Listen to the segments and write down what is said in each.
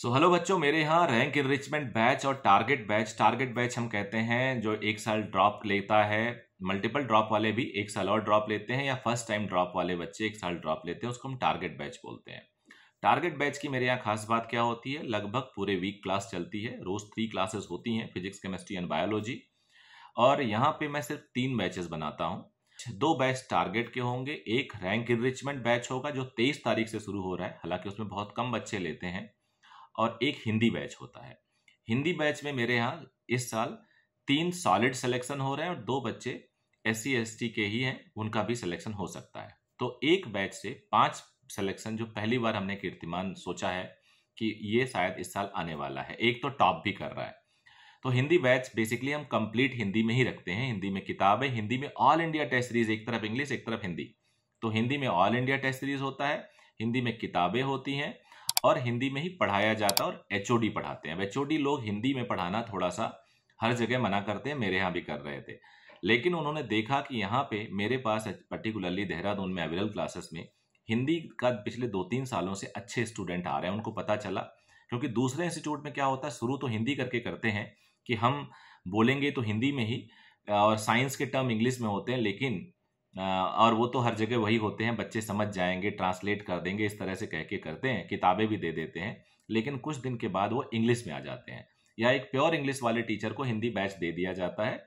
so hello बच्चों मेरे यहाँ रैंक इनरिचमेंट बैच और टारगेट बैच टारगेट बैच हम कहते हैं जो एक साल ड्रॉप लेता है मल्टीपल ड्रॉप वाले भी एक साल और ड्रॉप लेते हैं या फर्स्ट टाइम ड्रॉप वाले बच्चे एक साल ड्रॉप लेते हैं उसको हम टारगेट बैच बोलते हैं टारगेट बैच की मेरे यहाँ खास बात क्या होती है लगभग पूरे वीक क्लास चलती है रोज थ्री क्लासेस होती हैं फिजिक्स केमिस्ट्री एंड बायोलॉजी और यहाँ पे मैं सिर्फ तीन बैचेस बनाता हूँ दो बैच टारगेट के होंगे एक रैंक इनरिचमेंट बैच होगा जो तेईस तारीख से शुरू हो रहा है हालांकि उसमें बहुत कम बच्चे लेते हैं और एक हिंदी बैच होता है हिंदी बैच में मेरे यहाँ इस साल तीन सॉलिड सिलेक्शन हो रहे हैं और दो बच्चे एस सी के ही हैं उनका भी सिलेक्शन हो सकता है तो एक बैच से पांच सिलेक्शन जो पहली बार हमने कीर्तिमान सोचा है कि ये शायद इस साल आने वाला है एक तो टॉप भी कर रहा है तो हिंदी बैच बेसिकली हम कंप्लीट हिंदी में ही रखते हैं हिंदी में किताबें हिंदी में ऑल इंडिया टेस्ट सीरीज एक तरफ इंग्लिश एक तरफ हिंदी तो हिंदी में ऑल इंडिया टेस्ट सीरीज होता है हिंदी में किताबें होती हैं और हिंदी में ही पढ़ाया जाता है और एच पढ़ाते हैं एच लोग हिंदी में पढ़ाना थोड़ा सा हर जगह मना करते हैं मेरे यहाँ भी कर रहे थे लेकिन उन्होंने देखा कि यहाँ पे मेरे पास पर्टिकुलरली देहरादून में अवेलेबल क्लासेस में हिंदी का पिछले दो तीन सालों से अच्छे स्टूडेंट आ रहे हैं उनको पता चला क्योंकि दूसरे इंस्टीट्यूट में क्या होता है शुरू तो हिंदी करके करते हैं कि हम बोलेंगे तो हिंदी में ही और साइंस के टर्म इंग्लिश में होते हैं लेकिन और वो तो हर जगह वही होते हैं बच्चे समझ जाएंगे ट्रांसलेट कर देंगे इस तरह से कह के करते हैं किताबें भी दे देते हैं लेकिन कुछ दिन के बाद वो इंग्लिश में आ जाते हैं या एक प्योर इंग्लिश वाले टीचर को हिंदी बैच दे दिया जाता है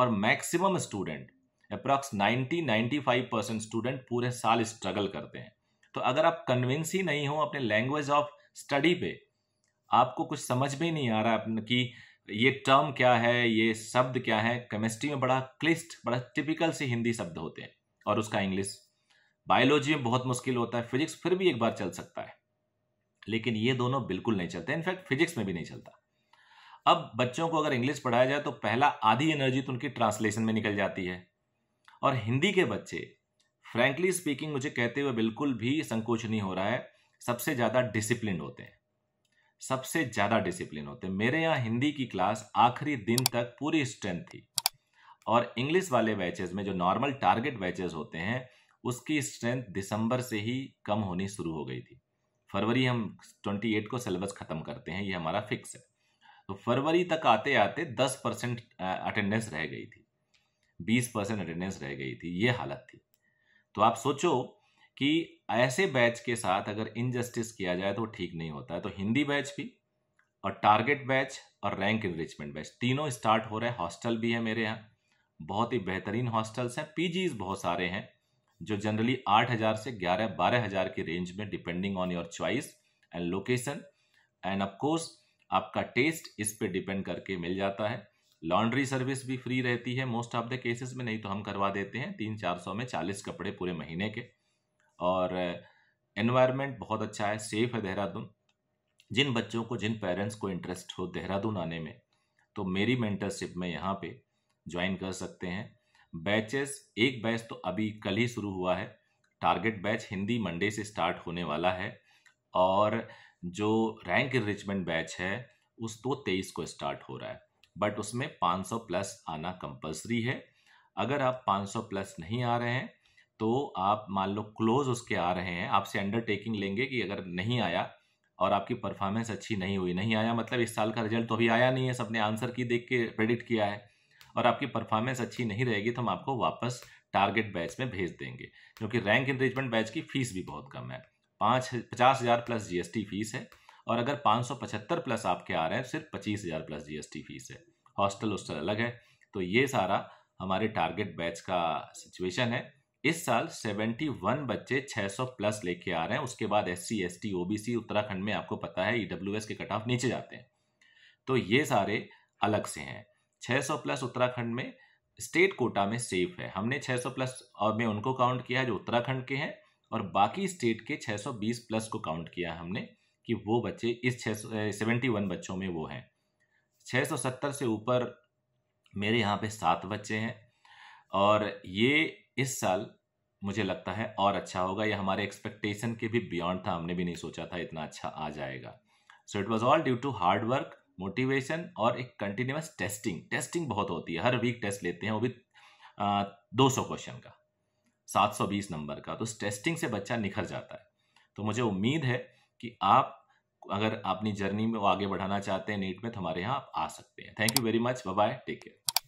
और maximum student approx 90 95 percent student पूरे साल स्ट्रगल करते हैं तो अगर आप कन्विंस ही नहीं हो अपने लैंग्वेज ऑफ स्टडी पे आपको कुछ समझ में नहीं आ रहा है कि ये टर्म क्या है ये शब्द क्या है केमिस्ट्री में बड़ा क्लिस्ट बड़ा टिपिकल से हिंदी शब्द होते हैं और उसका इंग्लिश बायोलॉजी में बहुत मुश्किल होता है फिजिक्स फिर भी एक बार चल सकता है लेकिन ये दोनों बिल्कुल नहीं चलते इनफैक्ट फिजिक्स में भी नहीं चलता अब बच्चों को अगर इंग्लिश पढ़ाया जाए तो पहला आधी एनर्जी तो उनकी ट्रांसलेशन में निकल जाती है और हिंदी के बच्चे फ्रैंकली स्पीकिंग मुझे कहते हुए बिल्कुल भी संकोच नहीं हो रहा है सबसे ज़्यादा डिसिप्लिन होते हैं सबसे ज़्यादा डिसिप्लिन होते मेरे यहाँ हिंदी की क्लास आखिरी दिन तक पूरी स्ट्रेंथ थी और इंग्लिश वाले बैचेज में जो नॉर्मल टारगेट बैचेज होते हैं उसकी स्ट्रेंथ दिसंबर से ही कम होनी शुरू हो गई थी फरवरी हम 28 को सिलेबस ख़त्म करते हैं ये हमारा फिक्स है तो फरवरी तक आते आते 10 परसेंट अटेंडेंस रह गई थी 20 परसेंट अटेंडेंस रह गई थी ये हालत थी तो आप सोचो कि ऐसे बैच के साथ अगर इनजस्टिस किया जाए तो ठीक नहीं होता है तो हिंदी बैच भी और टारगेट बैच और रैंक इनरिचमेंट बैच तीनों स्टार्ट हो रहे हैं हॉस्टल भी है मेरे यहाँ बहुत ही बेहतरीन हॉस्टल्स हैं पी बहुत सारे हैं जो जनरली आठ हज़ार से ग्यारह बारह हज़ार की रेंज में depending on your choice and location and of course आपका टेस्ट इस पर डिपेंड करके मिल जाता है लॉन्ड्री सर्विस भी फ्री रहती है मोस्ट ऑफ द केसेस में नहीं तो हम करवा देते हैं तीन चार सौ में चालीस कपड़े पूरे महीने के और एनवायरनमेंट बहुत अच्छा है सेफ है देहरादून जिन बच्चों को जिन पेरेंट्स को इंटरेस्ट हो देहरादून आने में तो मेरी मेंटरशिप में यहाँ पे ज्वाइन कर सकते हैं बैचेस एक बैच तो अभी कल ही शुरू हुआ है टारगेट बैच हिंदी मंडे से स्टार्ट होने वाला है और जो रैंक इनरिचमेंट बैच है उस तो तेईस को स्टार्ट हो रहा है बट उसमें 500 प्लस आना कंपलसरी है अगर आप 500 प्लस नहीं आ रहे हैं तो आप मान लो क्लोज उसके आ रहे हैं आपसे अंडरटेकिंग लेंगे कि अगर नहीं आया और आपकी परफॉर्मेंस अच्छी नहीं हुई नहीं आया मतलब इस साल का रिजल्ट तो अभी आया नहीं है सबने आंसर की देख के प्रेडिक्ट किया है और आपकी परफॉर्मेंस अच्छी नहीं रहेगी तो हम आपको वापस टारगेट बैच में भेज देंगे क्योंकि रैंक इंक्रीजमेंट बैच की फीस भी बहुत कम है पाँच पचास हज़ार प्लस जीएसटी फीस है और अगर पाँच सौ पचहत्तर प्लस आपके आ रहे हैं सिर्फ पच्चीस हज़ार प्लस जीएसटी फीस है हॉस्टल हॉस्टल अलग है तो ये सारा हमारे टारगेट बैच का सिचुएशन है इस साल 71 बच्चे 600 प्लस लेके आ रहे हैं उसके बाद S C S T OBC Uttarakhand में आपको पता है ईडब्ल्यू के कट ऑफ नीचे जाते हैं तो ये सारे अलग से हैं 600 प्लस उत्तराखंड में स्टेट कोटा में सेफ है हमने 600 प्लस और में उनको काउंट किया है जो उत्तराखंड के हैं और बाकी स्टेट के 620 प्लस को काउंट किया हमने कि वो बच्चे इस छः सेवेंटी वन बच्चों में वो हैं 670 से ऊपर मेरे यहाँ पे सात बच्चे हैं और ये इस साल मुझे लगता है और अच्छा होगा ये हमारे एक्सपेक्टेशन के भी बियॉन्ड था हमने भी नहीं सोचा था इतना अच्छा आ जाएगा so it was all due to hard work motivation और एक कंटिन्यूस टेस्टिंग टेस्टिंग बहुत होती है हर वीक टेस्ट लेते हैं वो भी दो सौ क्वेश्चन का सात सौ बीस नंबर का तो उस टेस्टिंग से बच्चा निखर जाता है तो मुझे उम्मीद है कि आप अगर अपनी जर्नी में वो आगे बढ़ाना चाहते हैं नीट में तो हमारे यहाँ आप आ सकते हैं thank you very much bye take care